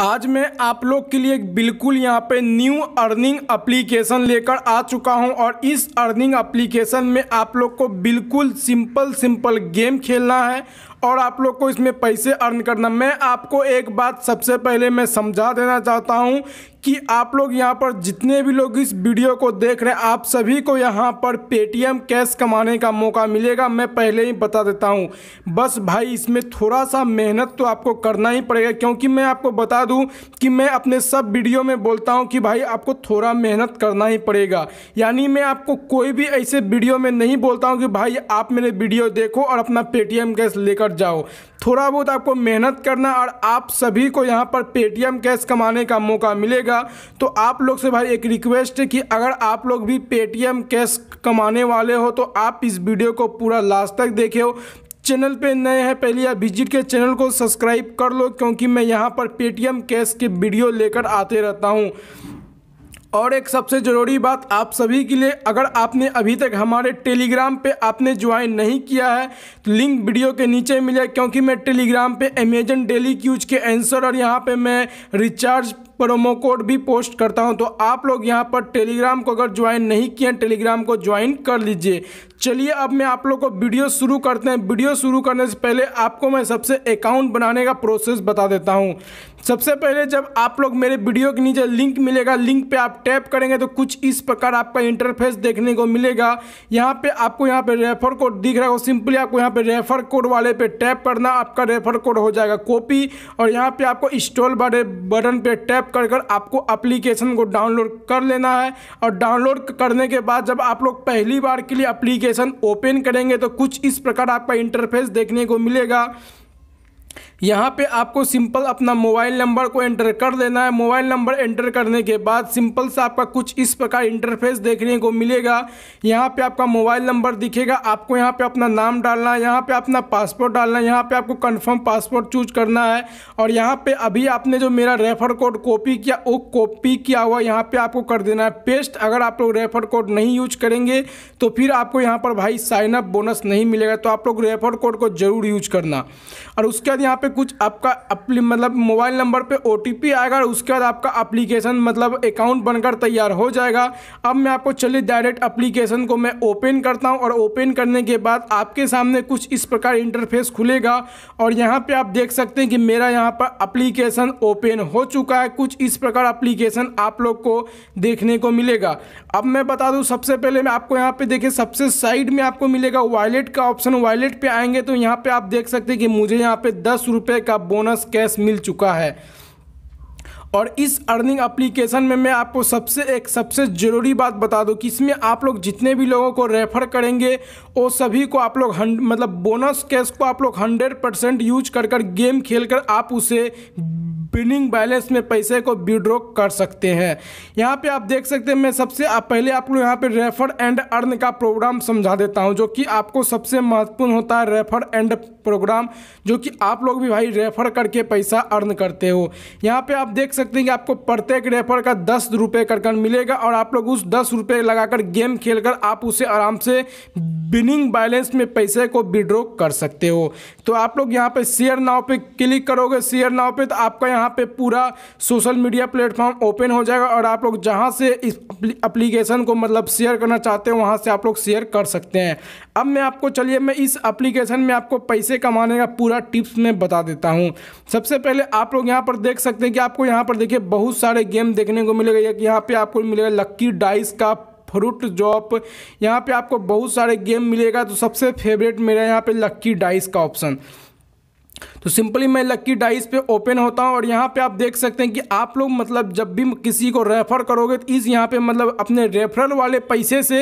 आज मैं आप लोग के लिए बिल्कुल यहाँ पे न्यू अर्निंग एप्लीकेशन लेकर आ चुका हूँ और इस अर्निंग एप्लीकेशन में आप लोग को बिल्कुल सिंपल सिंपल गेम खेलना है और आप लोग को इसमें पैसे अर्न करना मैं आपको एक बात सबसे पहले मैं समझा देना चाहता हूँ कि आप लोग यहाँ पर जितने भी लोग इस वीडियो को देख रहे हैं आप सभी को यहाँ पर पेटीएम कैश कमाने का मौका मिलेगा मैं पहले ही बता देता हूँ बस भाई इसमें थोड़ा सा मेहनत तो आपको करना ही पड़ेगा क्योंकि मैं आपको बता दूँ कि मैं अपने सब वीडियो में बोलता हूँ कि भाई आपको थोड़ा मेहनत करना ही पड़ेगा यानी मैं आपको कोई भी ऐसे वीडियो में नहीं बोलता हूँ कि भाई आप मेरे वीडियो देखो और अपना पेटीएम कैश लेकर जाओ थोड़ा बहुत आपको मेहनत करना और आप सभी को यहाँ पर पेटीएम कैश कमाने का मौका मिलेगा तो आप लोग से भाई एक रिक्वेस्ट है कि अगर आप लोग भी पेटीएम कैश कमाने वाले हो तो आप इस वीडियो को पूरा लास्ट तक देखे हो चैनल पे नए हैं पहले आप विजिट के चैनल को सब्सक्राइब कर लो क्योंकि मैं यहाँ पर पेटीएम कैश के वीडियो लेकर आते रहता हूँ और एक सबसे ज़रूरी बात आप सभी के लिए अगर आपने अभी तक हमारे टेलीग्राम पे आपने ज्वाइन नहीं किया है तो लिंक वीडियो के नीचे मिले क्योंकि मैं टेलीग्राम पे अमेजन डेली क्यूज के आंसर और यहाँ पे मैं रिचार्ज प्रोमो कोड भी पोस्ट करता हूं तो आप लोग यहां पर टेलीग्राम को अगर ज्वाइन नहीं किए टेलीग्राम को ज्वाइन कर लीजिए चलिए अब मैं आप लोग को वीडियो शुरू करते हैं वीडियो शुरू करने से पहले आपको मैं सबसे अकाउंट बनाने का प्रोसेस बता देता हूँ सबसे पहले जब आप लोग मेरे वीडियो के नीचे लिंक मिलेगा लिंक पे आप टैप करेंगे तो कुछ इस प्रकार आपका इंटरफेस देखने को मिलेगा यहाँ पे आपको यहाँ पे रेफर कोड दिख रहा है सिंपली आपको यहाँ पे रेफर कोड वाले पे टैप करना आपका रेफर कोड हो जाएगा कॉपी और यहाँ पे आपको इंस्टॉल बटन पे टैप टैप कर कर आपको अप्लीकेशन को डाउनलोड कर लेना है और डाउनलोड करने के बाद जब आप लोग पहली बार के लिए अप्लीकेशन ओपन करेंगे तो कुछ इस प्रकार आपका इंटरफेस देखने को मिलेगा यहाँ पे आपको सिंपल अपना मोबाइल नंबर को एंटर कर देना है मोबाइल नंबर एंटर करने के बाद सिंपल से आपका कुछ इस प्रकार इंटरफेस देखने को मिलेगा यहाँ पे आपका मोबाइल नंबर दिखेगा आपको यहाँ पे अपना नाम डालना है यहाँ पे अपना पासपोर्ट डालना है यहाँ पे आपको कंफर्म पासपोर्ट चूज करना है और यहाँ पर अभी आपने जो मेरा रेफर कोड कॉपी किया वो कॉपी किया हुआ यहाँ पर आपको कर देना है पेस्ट अगर आप लोग रेफर कोड नहीं यूज करेंगे तो फिर आपको यहाँ पर भाई साइनअप बोनस नहीं मिलेगा तो आप लोग रेफर कोड को जरूर यूज करना और उसके बाद यहाँ पे कुछ आपका मतलब मोबाइल नंबर पे ओ आएगा और उसके बाद आपका अप्लीकेशन मतलब अकाउंट बनकर तैयार हो जाएगा अब मैं आपको चलिए डायरेक्ट अप्लीकेशन को मैं ओपन करता हूँ और ओपन करने के बाद आपके सामने कुछ इस प्रकार इंटरफेस खुलेगा और यहाँ पर आप देख सकते हैं कि मेरा यहाँ पर अप्लीकेशन ओपन हो चुका है कुछ इस प्रकार अप्लीकेशन आप लोग को देखने को मिलेगा अब मैं बता दूँ सबसे पहले मैं आपको यहाँ पर देखिए सबसे साइड में आपको मिलेगा वॉलेट का ऑप्शन वॉलेट पर आएंगे तो यहाँ पर आप देख सकते हैं कि मुझे यहाँ पर दस रुपये का बोनस कैश मिल चुका है और इस अर्निंग एप्लीकेशन में मैं आपको सबसे एक सबसे ज़रूरी बात बता दूं कि इसमें आप लोग जितने भी लोगों को रेफ़र करेंगे वो सभी को आप लोग मतलब बोनस कैश को आप लोग हंड्रेड परसेंट यूज कर कर गेम खेलकर आप उसे ओपनिंग बैलेंस में पैसे को विड्रॉ कर सकते हैं यहाँ पे आप देख सकते हैं मैं सबसे आप पहले आप लोग यहाँ पे रेफर एंड अर्न का प्रोग्राम समझा देता हूँ जो कि आपको सबसे महत्वपूर्ण होता है रेफर एंड प्रोग्राम जो कि आप लोग भी भाई रेफर करके पैसा अर्न करते हो यहाँ पे आप देख सकते हैं कि आपको प्रत्येक रेफर का दस रुपये कर मिलेगा और आप लोग उस दस रुपये लगाकर गेम कर आप उसे आराम से बिनिंग बैलेंस में पैसे को विड्रॉ कर सकते हो तो आप लोग यहाँ पे शेयर नाव पे क्लिक करोगे शेयर नाव पे तो आपका यहाँ यहाँ पे पूरा सोशल मीडिया प्लेटफॉर्म ओपन हो जाएगा और आप लोग जहाँ से इस अप्लीकेशन को मतलब शेयर करना चाहते हैं वहाँ से आप लोग शेयर कर सकते हैं अब मैं आपको चलिए मैं इस अप्लीकेशन में आपको पैसे कमाने का पूरा टिप्स मैं बता देता हूँ सबसे पहले आप लोग यहाँ पर देख सकते हैं कि आपको यहाँ पर देखिए बहुत सारे गेम देखने को मिलेगा यहाँ पर आपको मिलेगा लक्की डाइस का फ्रूट जॉप यहाँ पे आपको बहुत सारे गेम मिलेगा तो सबसे फेवरेट मेरा यहाँ पे लक्की डाइस का ऑप्शन तो सिंपली मैं लक्की डाइस पे ओपन होता हूँ और यहाँ पे आप देख सकते हैं कि आप लोग मतलब जब भी किसी को रेफर करोगे तो इस यहाँ पे मतलब अपने रेफरल वाले पैसे से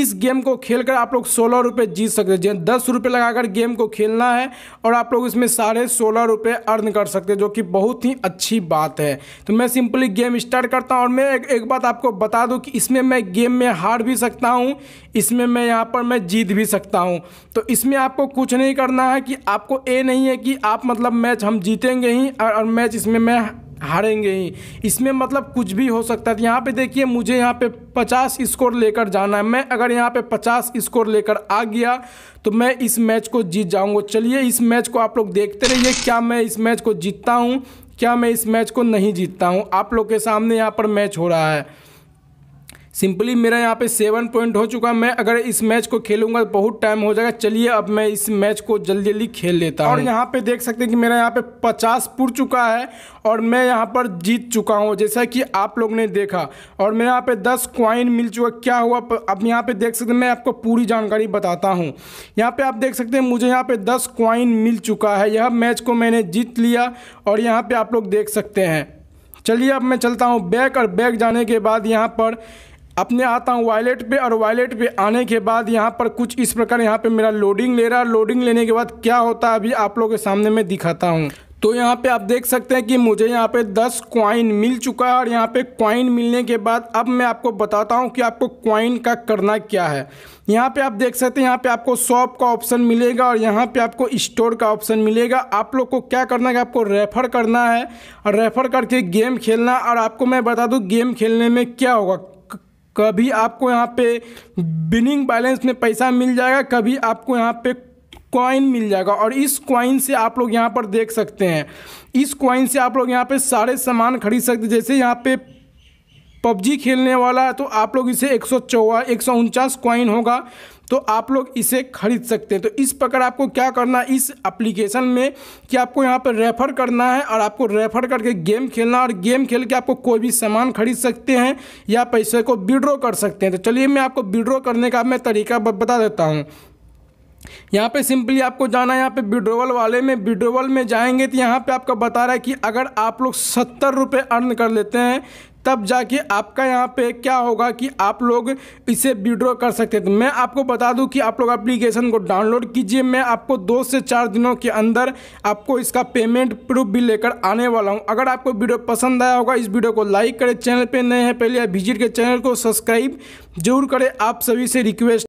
इस गेम को खेलकर आप लोग सोलह रुपये जीत सकते हैं दस रुपये लगाकर गेम को खेलना है और आप लोग इसमें साढ़े सोलह रुपये अर्न कर सकते हैं जो कि बहुत ही अच्छी बात है तो मैं सिंपली गेम स्टार्ट करता हूँ और मैं एक, एक बात आपको बता दूँ कि इसमें मैं गेम में हार भी सकता हूँ इसमें मैं यहाँ पर मैं जीत भी सकता हूँ तो इसमें आपको कुछ नहीं करना है कि आपको ये नहीं है कि आप आप मतलब मैच हम जीतेंगे ही और मैच इसमें मैं हारेंगे ही इसमें मतलब कुछ भी हो सकता है यहाँ पे देखिए मुझे यहाँ पे 50 स्कोर लेकर जाना है मैं अगर यहाँ पे 50 स्कोर लेकर आ गया तो मैं इस मैच को जीत जाऊँगा चलिए इस मैच को आप लोग देखते रहिए क्या मैं इस मैच को जीतता हूँ क्या मैं इस मैच को नहीं जीतता हूँ आप लोग के सामने यहाँ पर मैच हो रहा है सिंपली मेरा यहाँ पे सेवन पॉइंट हो चुका मैं अगर इस मैच को खेलूंगा बहुत टाइम हो जाएगा चलिए अब मैं इस मैच को जल्दी जल्दी खेल लेता हूँ और यहाँ पे देख सकते हैं कि मेरा यहाँ पे पचास पुर चुका है और मैं यहाँ पर जीत चुका हूँ जैसा कि आप लोग ने देखा और मेरे यहाँ पे दस क्वाइन मिल चुका क्या हुआ अब यहाँ पे देख सकते हैं मैं आपको पूरी जानकारी बताता हूँ यहाँ पे आप देख सकते हैं मुझे यहाँ पे दस क्वाइन मिल चुका है यह मैच को मैंने जीत लिया और यहाँ पर आप लोग देख सकते हैं चलिए अब मैं चलता हूँ बैक और बैक जाने के बाद यहाँ पर अपने आता हूँ वॉलेट पे और वॉलेट पे आने के बाद यहाँ पर कुछ इस प्रकार यहाँ पे मेरा लोडिंग ले रहा है लोडिंग लेने के बाद क्या होता है अभी आप लोगों के सामने मैं दिखाता हूँ तो यहाँ पे आप देख सकते हैं कि मुझे यहाँ पे 10 क्वाइन मिल चुका है और यहाँ पे क्वाइन मिलने के बाद अब मैं आपको बताता हूँ कि आपको क्वाइन का करना क्या है यहाँ पे आप देख सकते हैं यहाँ पे आपको शॉप का ऑप्शन मिलेगा और यहाँ पे आपको स्टोर का ऑप्शन मिलेगा आप लोग को क्या करना है आपको रेफ़र करना है और रेफ़र करके गेम खेलना और आपको मैं बता दूँ गेम खेलने में क्या होगा कभी आपको यहाँ पे बिनिंग बैलेंस में पैसा मिल जाएगा कभी आपको यहाँ पे कॉइन मिल जाएगा और इस कॉइन से आप लोग यहाँ पर देख सकते हैं इस कॉइन से आप लोग यहाँ पे सारे सामान खरीद सकते हैं जैसे यहाँ पे पबजी खेलने वाला है तो आप लोग इसे एक सौ चौवा एक सौ उनचास कॉइन होगा तो आप लोग इसे खरीद सकते हैं तो इस प्रकार आपको क्या करना है इस एप्लीकेशन में कि आपको यहाँ पर रेफर करना है और आपको रेफर करके गेम खेलना और गेम खेल के आपको कोई भी सामान खरीद सकते हैं या पैसे को विड्रॉ कर सकते हैं तो चलिए मैं आपको विड्रॉ करने का मैं तरीका बता देता हूँ यहाँ पे सिंपली आपको जाना है यहाँ पे विड्रोवल वाले में विड्रोवल में जाएंगे तो यहाँ पे आपका बता रहा है कि अगर आप लोग सत्तर रुपये अर्न कर लेते हैं तब जाके आपका यहाँ पे क्या होगा कि आप लोग इसे विड्रॉ कर सकते हैं तो मैं आपको बता दूं कि आप लोग एप्लीकेशन को डाउनलोड कीजिए मैं आपको दो से चार दिनों के अंदर आपको इसका पेमेंट प्रूफ भी लेकर आने वाला हूँ अगर आपको वीडियो पसंद आया होगा इस वीडियो को लाइक करें चैनल पर नए हैं पहले विजिट के चैनल को सब्सक्राइब जरूर करें आप सभी से रिक्वेस्ट